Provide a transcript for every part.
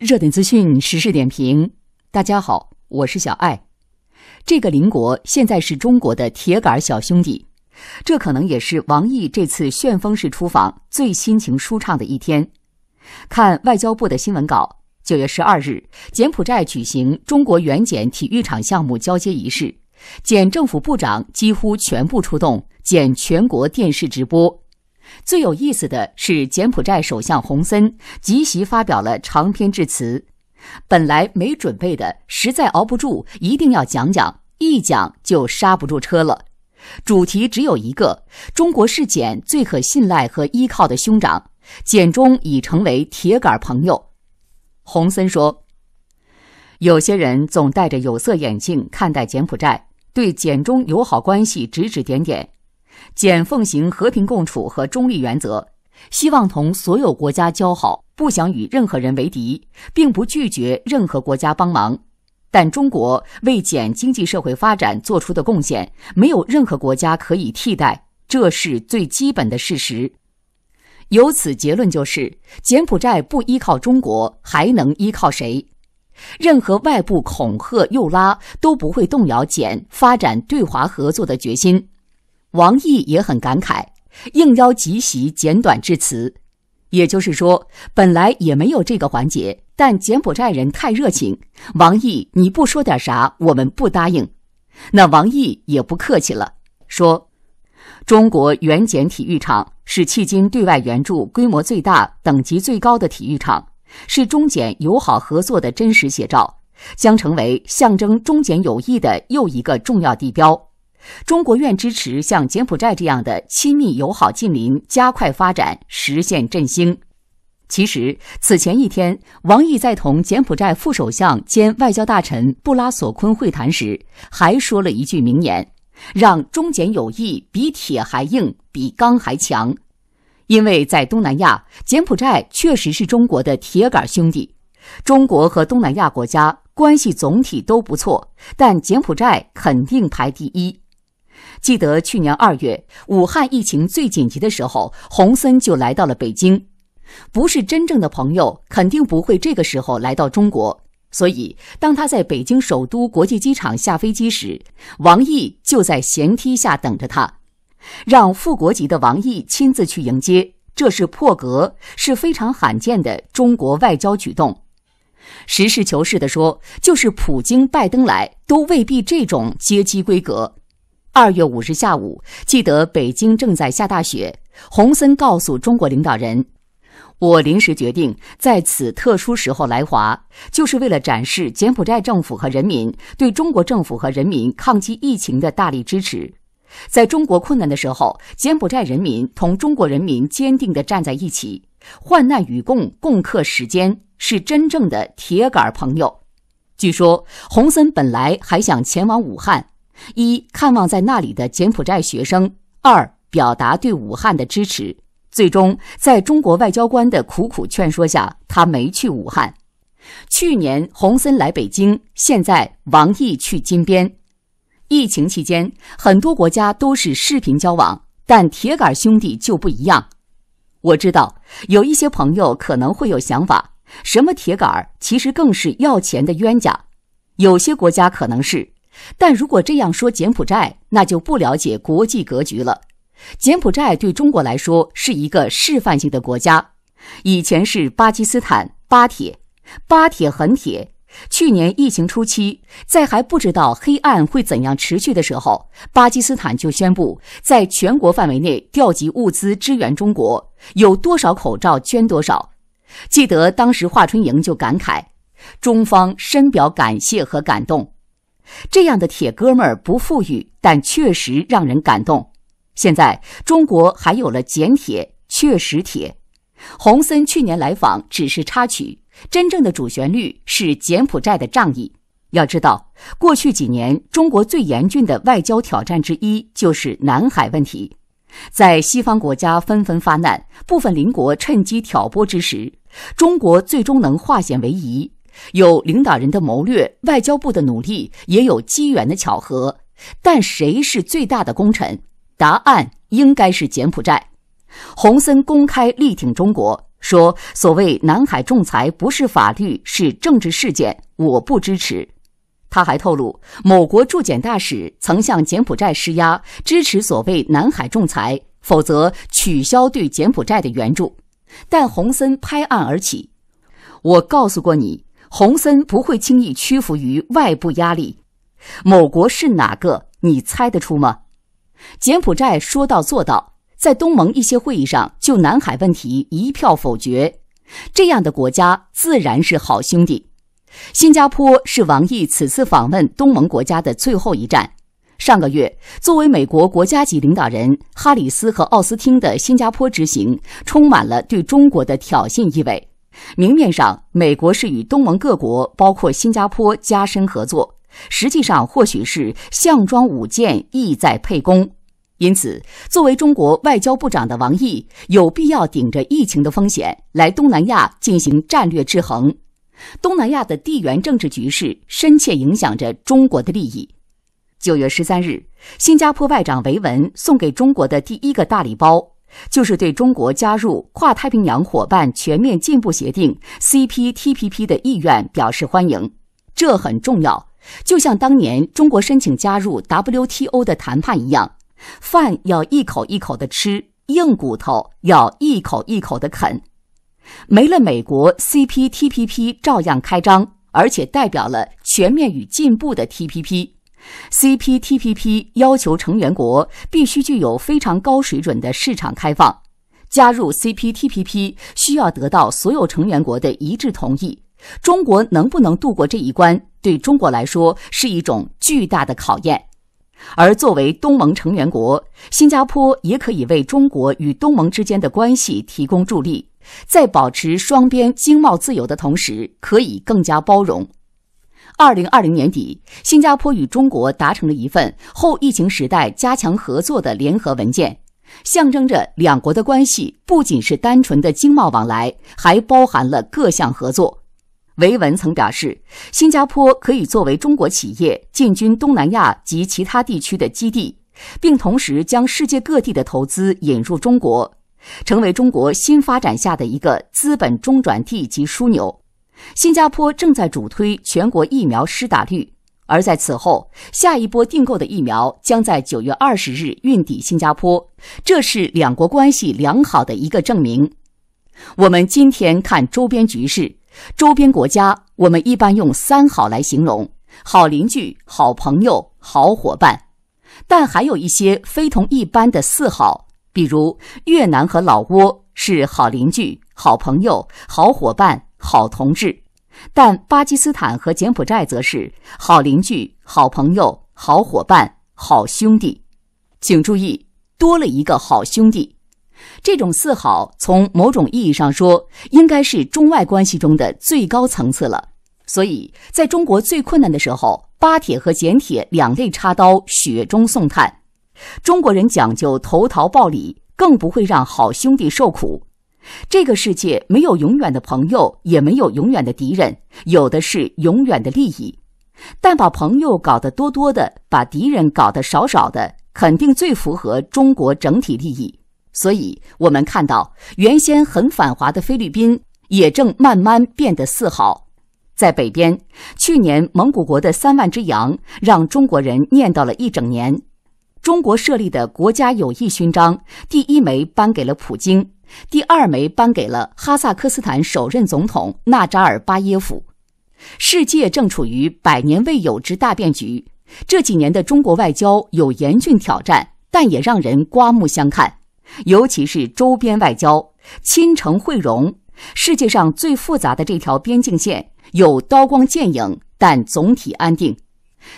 热点资讯、时事点评，大家好，我是小艾。这个邻国现在是中国的铁杆小兄弟，这可能也是王毅这次旋风式出访最心情舒畅的一天。看外交部的新闻稿，九月十二日，柬埔寨举行中国援柬体育场项目交接仪式，柬政府部长几乎全部出动，柬全国电视直播。最有意思的是，柬埔寨首相洪森即席发表了长篇致辞。本来没准备的，实在熬不住，一定要讲讲，一讲就刹不住车了。主题只有一个：中国是柬最可信赖和依靠的兄长，柬中已成为铁杆朋友。洪森说：“有些人总戴着有色眼镜看待柬埔寨，对柬中友好关系指指点点。”柬奉行和平共处和中立原则，希望同所有国家交好，不想与任何人为敌，并不拒绝任何国家帮忙。但中国为柬经济社会发展做出的贡献，没有任何国家可以替代，这是最基本的事实。由此结论就是，柬埔寨不依靠中国，还能依靠谁？任何外部恐吓、诱拉都不会动摇柬发展对华合作的决心。王毅也很感慨，应邀即席简短致辞。也就是说，本来也没有这个环节，但柬埔寨人太热情。王毅，你不说点啥，我们不答应。那王毅也不客气了，说：“中国援柬体育场是迄今对外援助规模最大、等级最高的体育场，是中柬友好合作的真实写照，将成为象征中柬友谊的又一个重要地标。”中国愿支持像柬埔寨这样的亲密友好近邻加快发展，实现振兴。其实，此前一天，王毅在同柬埔寨副首相兼外交大臣布拉索昆会谈时，还说了一句名言：“让中柬友谊比铁还硬，比钢还强。”因为在东南亚，柬埔寨确实是中国的铁杆兄弟。中国和东南亚国家关系总体都不错，但柬埔寨肯定排第一。记得去年二月，武汉疫情最紧急的时候，洪森就来到了北京。不是真正的朋友，肯定不会这个时候来到中国。所以，当他在北京首都国际机场下飞机时，王毅就在舷梯下等着他，让副国级的王毅亲自去迎接。这是破格，是非常罕见的中国外交举动。实事求是地说，就是普京、拜登来都未必这种接机规格。二月五日下午，记得北京正在下大雪。洪森告诉中国领导人：“我临时决定在此特殊时候来华，就是为了展示柬埔寨政府和人民对中国政府和人民抗击疫情的大力支持。在中国困难的时候，柬埔寨人民同中国人民坚定地站在一起，患难与共，共克时艰，是真正的铁杆朋友。”据说，洪森本来还想前往武汉。一看望在那里的柬埔寨学生，二表达对武汉的支持。最终，在中国外交官的苦苦劝说下，他没去武汉。去年洪森来北京，现在王毅去金边。疫情期间，很多国家都是视频交往，但铁杆兄弟就不一样。我知道有一些朋友可能会有想法，什么铁杆其实更是要钱的冤家。有些国家可能是。但如果这样说柬埔寨，那就不了解国际格局了。柬埔寨对中国来说是一个示范性的国家。以前是巴基斯坦，巴铁，巴铁很铁。去年疫情初期，在还不知道黑暗会怎样持续的时候，巴基斯坦就宣布在全国范围内调集物资支援中国，有多少口罩捐多少。记得当时华春莹就感慨：“中方深表感谢和感动。”这样的铁哥们儿不富裕，但确实让人感动。现在中国还有了“捡铁”、“确实铁”。洪森去年来访只是插曲，真正的主旋律是柬埔寨的仗义。要知道，过去几年中国最严峻的外交挑战之一就是南海问题。在西方国家纷纷发难、部分邻国趁机挑拨之时，中国最终能化险为夷。有领导人的谋略、外交部的努力，也有机缘的巧合，但谁是最大的功臣？答案应该是柬埔寨。洪森公开力挺中国，说所谓南海仲裁不是法律，是政治事件，我不支持。他还透露，某国驻柬大使曾向柬埔寨施压，支持所谓南海仲裁，否则取消对柬埔寨的援助。但洪森拍案而起，我告诉过你。洪森不会轻易屈服于外部压力，某国是哪个？你猜得出吗？柬埔寨说到做到，在东盟一些会议上就南海问题一票否决，这样的国家自然是好兄弟。新加坡是王毅此次访问东盟国家的最后一站。上个月，作为美国国家级领导人，哈里斯和奥斯汀的新加坡之行充满了对中国的挑衅意味。明面上，美国是与东盟各国，包括新加坡，加深合作；实际上，或许是项庄舞剑，意在沛公。因此，作为中国外交部长的王毅，有必要顶着疫情的风险来东南亚进行战略制衡。东南亚的地缘政治局势，深切影响着中国的利益。九月十三日，新加坡外长维文送给中国的第一个大礼包。就是对中国加入跨太平洋伙伴全面进步协定 （CPTPP） 的意愿表示欢迎，这很重要。就像当年中国申请加入 WTO 的谈判一样，饭要一口一口的吃，硬骨头要一口一口的啃。没了美国，CPTPP 照样开张，而且代表了全面与进步的 TPP。CPTPP 要求成员国必须具有非常高水准的市场开放。加入 CPTPP 需要得到所有成员国的一致同意。中国能不能度过这一关，对中国来说是一种巨大的考验。而作为东盟成员国，新加坡也可以为中国与东盟之间的关系提供助力，在保持双边经贸自由的同时，可以更加包容。二零二零年底，新加坡与中国达成了一份后疫情时代加强合作的联合文件，象征着两国的关系不仅是单纯的经贸往来，还包含了各项合作。维文曾表示，新加坡可以作为中国企业进军东南亚及其他地区的基地，并同时将世界各地的投资引入中国，成为中国新发展下的一个资本中转地及枢纽。新加坡正在主推全国疫苗施打率，而在此后，下一波订购的疫苗将在九月二十日运抵新加坡。这是两国关系良好的一个证明。我们今天看周边局势，周边国家我们一般用“三好”来形容：好邻居、好朋友、好伙伴。但还有一些非同一般的“四好”，比如越南和老挝是好邻居、好朋友、好伙伴。好同志，但巴基斯坦和柬埔寨则是好邻居、好朋友、好伙伴、好兄弟。请注意，多了一个好兄弟。这种四好，从某种意义上说，应该是中外关系中的最高层次了。所以，在中国最困难的时候，巴铁和柬铁两肋插刀、雪中送炭。中国人讲究投桃报李，更不会让好兄弟受苦。这个世界没有永远的朋友，也没有永远的敌人，有的是永远的利益。但把朋友搞得多多的，把敌人搞得少少的，肯定最符合中国整体利益。所以，我们看到原先很反华的菲律宾也正慢慢变得四好。在北边，去年蒙古国的三万只羊让中国人念叨了一整年。中国设立的国家友谊勋章，第一枚颁给了普京。第二枚颁给了哈萨克斯坦首任总统纳扎尔巴耶夫。世界正处于百年未有之大变局，这几年的中国外交有严峻挑战，但也让人刮目相看。尤其是周边外交，亲诚惠容，世界上最复杂的这条边境线有刀光剑影，但总体安定。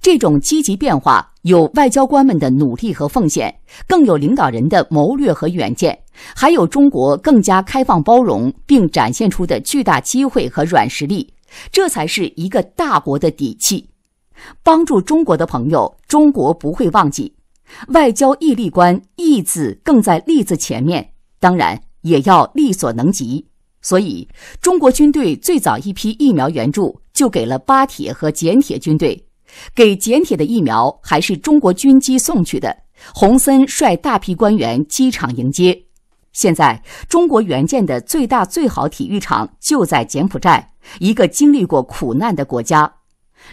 这种积极变化有外交官们的努力和奉献，更有领导人的谋略和远见，还有中国更加开放包容并展现出的巨大机会和软实力，这才是一个大国的底气。帮助中国的朋友，中国不会忘记。外交义利观，“义”字更在“利”字前面，当然也要力所能及。所以，中国军队最早一批疫苗援助就给了巴铁和柬铁军队。给柬铁的疫苗还是中国军机送去的。洪森率大批官员机场迎接。现在中国援建的最大最好体育场就在柬埔寨，一个经历过苦难的国家。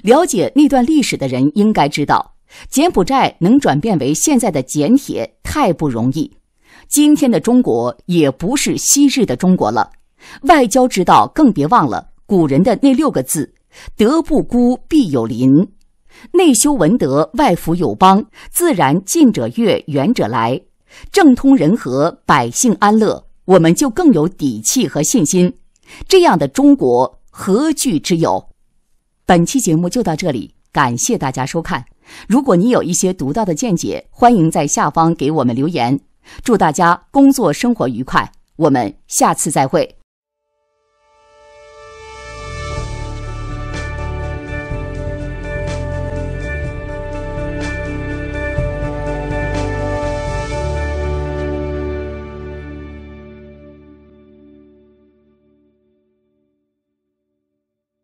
了解那段历史的人应该知道，柬埔寨能转变为现在的柬铁太不容易。今天的中国也不是昔日的中国了。外交之道更别忘了古人的那六个字：德不孤，必有邻。内修文德，外服友邦，自然近者悦，远者来，政通人和，百姓安乐，我们就更有底气和信心。这样的中国，何惧之有？本期节目就到这里，感谢大家收看。如果你有一些独到的见解，欢迎在下方给我们留言。祝大家工作生活愉快，我们下次再会。